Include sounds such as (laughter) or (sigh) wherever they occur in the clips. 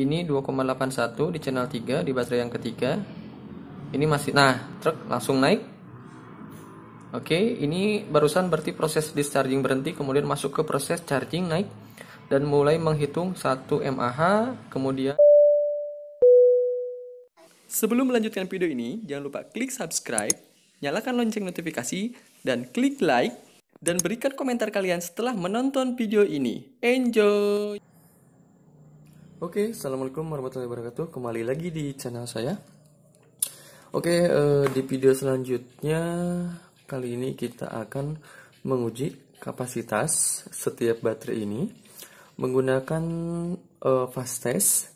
ini 2,81 di channel 3 di baterai yang ketiga ini masih nah truk langsung naik oke okay, ini barusan berarti proses discharging berhenti kemudian masuk ke proses charging naik dan mulai menghitung 1 mAh kemudian sebelum melanjutkan video ini jangan lupa klik subscribe nyalakan lonceng notifikasi dan klik like dan berikan komentar kalian setelah menonton video ini enjoy Oke, okay, assalamualaikum warahmatullahi wabarakatuh. Kembali lagi di channel saya. Oke, okay, eh, di video selanjutnya kali ini kita akan menguji kapasitas setiap baterai ini menggunakan eh, fast test.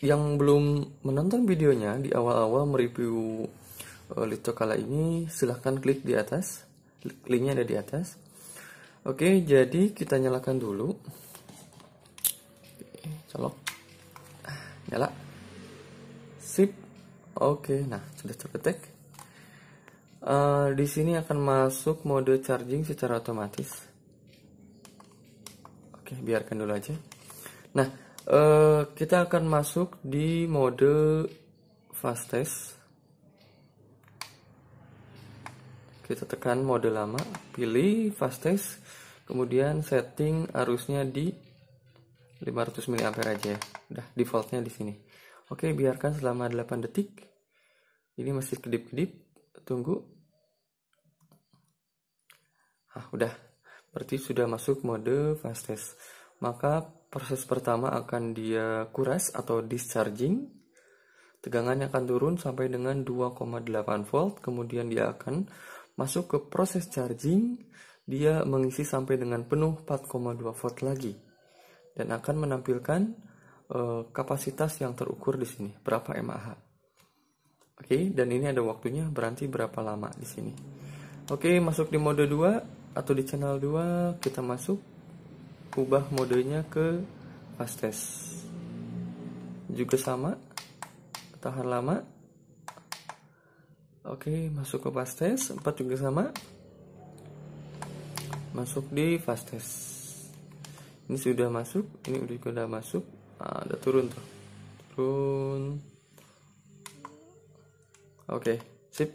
Yang belum menonton videonya di awal-awal mereview eh, kala ini, silahkan klik di atas. Linknya ada di atas. Oke, okay, jadi kita nyalakan dulu colok nyala sip oke nah sudah terdetek uh, eh, di sini akan masuk mode charging secara otomatis oke biarkan dulu aja nah uh, kita akan masuk di mode fastest kita tekan mode lama pilih fastest kemudian setting arusnya di 500 mAh aja ya. Udah defaultnya di sini. Oke, biarkan selama 8 detik. Ini masih kedip-kedip. Tunggu. Ah, udah. Berarti sudah masuk mode fast test. Maka proses pertama akan dia kuras atau discharging. Tegangannya akan turun sampai dengan 2,8 volt, kemudian dia akan masuk ke proses charging. Dia mengisi sampai dengan penuh 4,2 volt lagi dan akan menampilkan uh, kapasitas yang terukur di sini, berapa mAh. Oke, okay, dan ini ada waktunya berarti berapa lama di sini. Oke, okay, masuk di mode 2 atau di channel 2 kita masuk ubah modenya ke fast test Juga sama, tahan lama. Oke, okay, masuk ke fast test 4 juga sama. Masuk di fast test ini sudah masuk ini udah sudah masuk nah, udah turun tuh turun oke okay, sip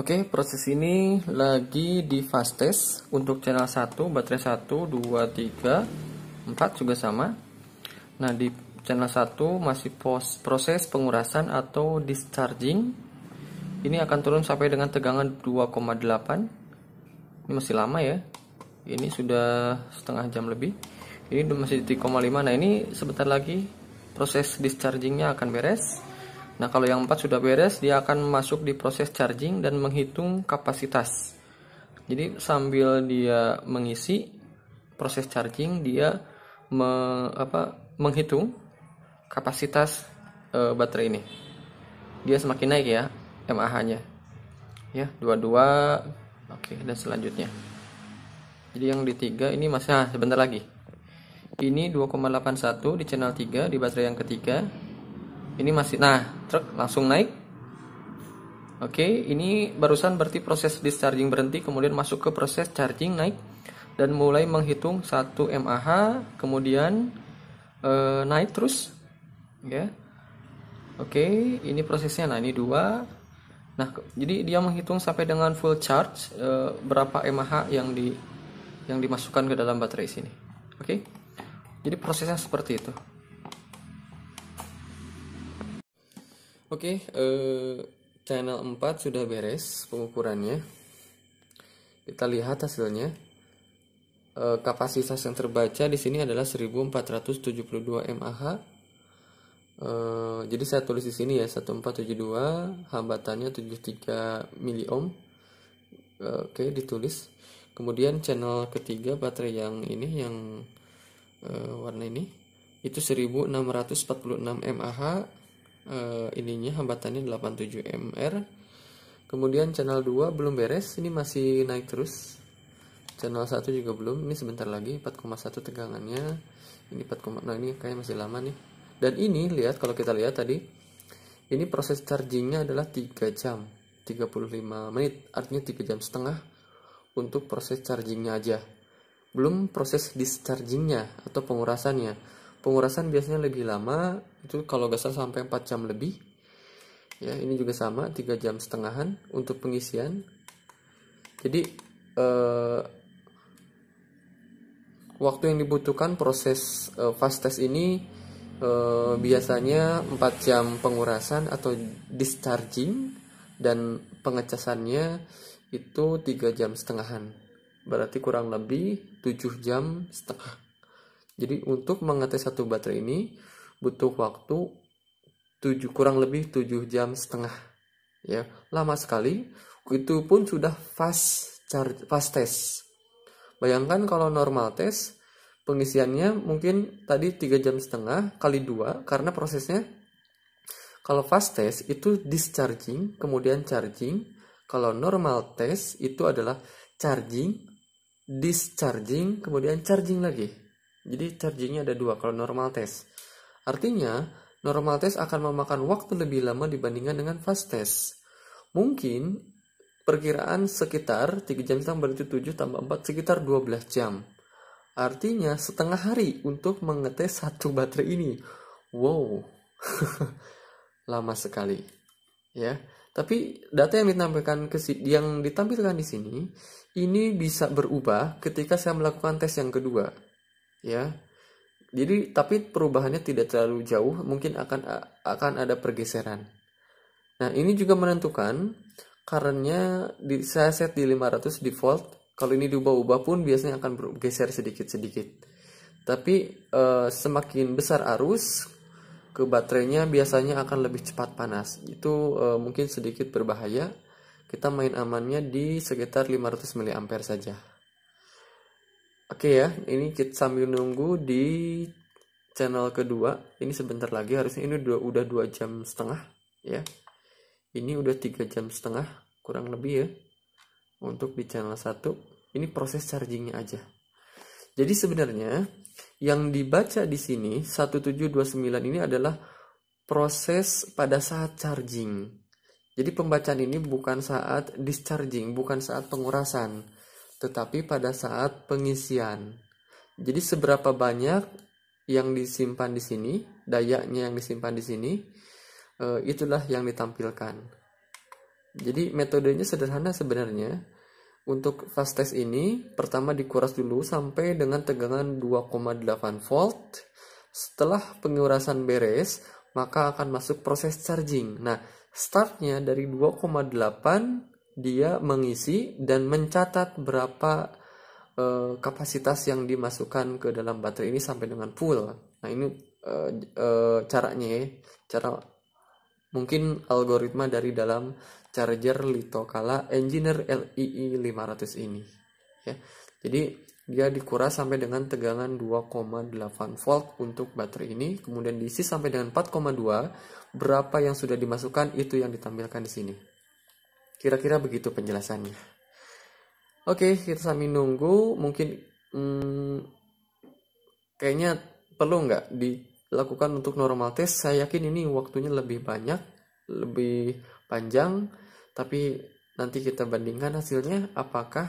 oke okay, proses ini lagi di fast test untuk channel 1 baterai 1 2 3 4 juga sama nah di channel 1 masih pos proses pengurasan atau discharging ini akan turun sampai dengan tegangan 2,8 ini masih lama ya ini sudah setengah jam lebih ini masih di 3,5 nah ini sebentar lagi proses dischargingnya akan beres nah kalau yang 4 sudah beres dia akan masuk di proses charging dan menghitung kapasitas jadi sambil dia mengisi proses charging dia me, apa, menghitung kapasitas e, baterai ini dia semakin naik ya MAH nya ya 22 oke dan selanjutnya jadi yang di 3 ini masih ah, sebentar lagi ini 2,81 di channel 3 di baterai yang ketiga ini masih nah truk langsung naik oke ini barusan berarti proses discharging berhenti kemudian masuk ke proses charging naik dan mulai menghitung 1 mAh kemudian eh, naik terus ya oke ini prosesnya nah ini dua nah jadi dia menghitung sampai dengan full charge eh, berapa mAh yang di yang dimasukkan ke dalam baterai sini. Oke. Okay? Jadi prosesnya seperti itu. Oke, okay, uh, eh, channel 4 sudah beres pengukurannya. Kita lihat hasilnya. Uh, kapasitas yang terbaca di sini adalah 1472 mAh. Uh, jadi saya tulis di sini ya 1472, hambatannya 73 miliohm. Uh, eh, Oke, okay, ditulis kemudian channel ketiga baterai yang ini yang e, warna ini itu 1646 mAh e, ininya hambatannya 87 mR kemudian channel 2 belum beres ini masih naik terus channel 1 juga belum ini sebentar lagi 4,1 tegangannya ini 4, nah ini kayaknya masih lama nih dan ini lihat kalau kita lihat tadi ini proses chargingnya adalah 3 jam 35 menit artinya 3 jam setengah untuk proses chargingnya aja. Belum proses dischargingnya atau pengurasannya. Pengurasan biasanya lebih lama, itu kalau gasal sampai 4 jam lebih. Ya, ini juga sama, 3 jam setengahan untuk pengisian. Jadi, eh, waktu yang dibutuhkan proses eh, fast test ini eh, biasanya 4 jam pengurasan atau discharging dan pengecasannya itu tiga jam setengahan berarti kurang lebih 7 jam setengah jadi untuk mengetes satu baterai ini butuh waktu 7 kurang lebih 7 jam setengah ya lama sekali itu pun sudah fast charge fast test bayangkan kalau normal test pengisiannya mungkin tadi 3 jam setengah kali dua karena prosesnya kalau fast test itu discharging kemudian charging kalau normal test itu adalah charging, discharging, kemudian charging lagi. Jadi chargingnya ada dua kalau normal test. Artinya, normal test akan memakan waktu lebih lama dibandingkan dengan fast test. Mungkin perkiraan sekitar 3 jam tambah 7 tambah 4 sekitar 12 jam. Artinya setengah hari untuk mengetes satu baterai ini. Wow, (laughs) lama sekali. Ya, tapi data yang ditampilkan ke yang ditampilkan di sini ini bisa berubah ketika saya melakukan tes yang kedua. Ya. Jadi tapi perubahannya tidak terlalu jauh, mungkin akan akan ada pergeseran. Nah, ini juga menentukan karena di, saya set di 500 default, kalau ini diubah-ubah pun biasanya akan bergeser sedikit-sedikit. Tapi e, semakin besar arus, ke baterainya biasanya akan lebih cepat panas. Itu e, mungkin sedikit berbahaya. Kita main amannya di sekitar 500 mAh saja. Oke ya, ini kita sambil nunggu di channel kedua. Ini sebentar lagi harusnya ini udah udah 2 jam setengah ya. Ini udah 3 jam setengah kurang lebih ya untuk di channel satu, Ini proses chargingnya aja. Jadi sebenarnya yang dibaca di sini 1729 ini adalah proses pada saat charging. Jadi pembacaan ini bukan saat discharging, bukan saat pengurasan, tetapi pada saat pengisian. Jadi seberapa banyak yang disimpan di sini, dayanya yang disimpan di sini, eh, itulah yang ditampilkan. Jadi metodenya sederhana sebenarnya untuk fast test ini, pertama dikuras dulu sampai dengan tegangan 2,8 volt. Setelah pengurasan beres, maka akan masuk proses charging. Nah, startnya dari 2,8 dia mengisi dan mencatat berapa e, kapasitas yang dimasukkan ke dalam baterai ini sampai dengan full. Nah, ini e, e, caranya ya, cara mungkin algoritma dari dalam charger Litokala Engineer LII 500 ini ya. Jadi dia dikuras sampai dengan tegangan 2,8 volt untuk baterai ini kemudian diisi sampai dengan 4,2 berapa yang sudah dimasukkan itu yang ditampilkan di sini. Kira-kira begitu penjelasannya. Oke, kita sambil nunggu mungkin hmm, kayaknya perlu nggak dilakukan untuk normal test saya yakin ini waktunya lebih banyak lebih panjang tapi nanti kita bandingkan hasilnya apakah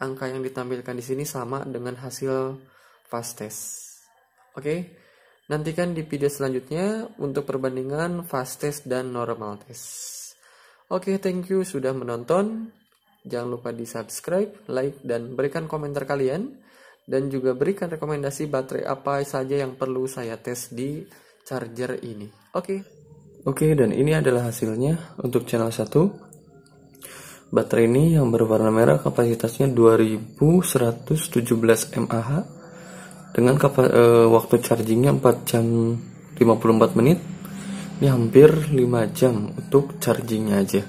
angka yang ditampilkan di sini sama dengan hasil fast test. Oke. Nantikan di video selanjutnya untuk perbandingan fast test dan normal test. Oke, thank you sudah menonton. Jangan lupa di-subscribe, like, dan berikan komentar kalian. Dan juga berikan rekomendasi baterai apa saja yang perlu saya tes di charger ini. Oke. Okay. Oke, dan ini adalah hasilnya untuk channel 1. Baterai ini yang berwarna merah kapasitasnya 2117 mAh dengan kapa, e, waktu chargingnya 4 jam 54 menit. Ini hampir 5 jam untuk chargingnya aja.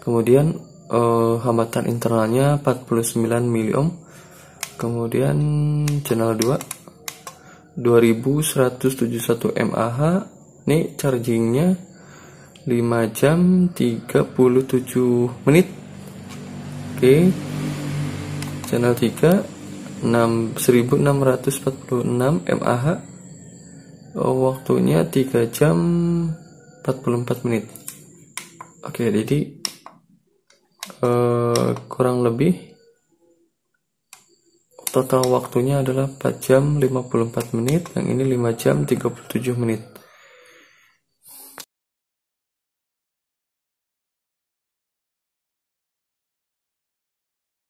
Kemudian e, hambatan internalnya 49 miliohm. Kemudian channel 2 2171 mAh. Ini chargingnya 5 jam 37 menit oke okay. channel 3 6, 1646 mAh waktunya 3 jam 44 menit oke okay, jadi uh, eh, kurang lebih total waktunya adalah 4 jam 54 menit yang ini 5 jam 37 menit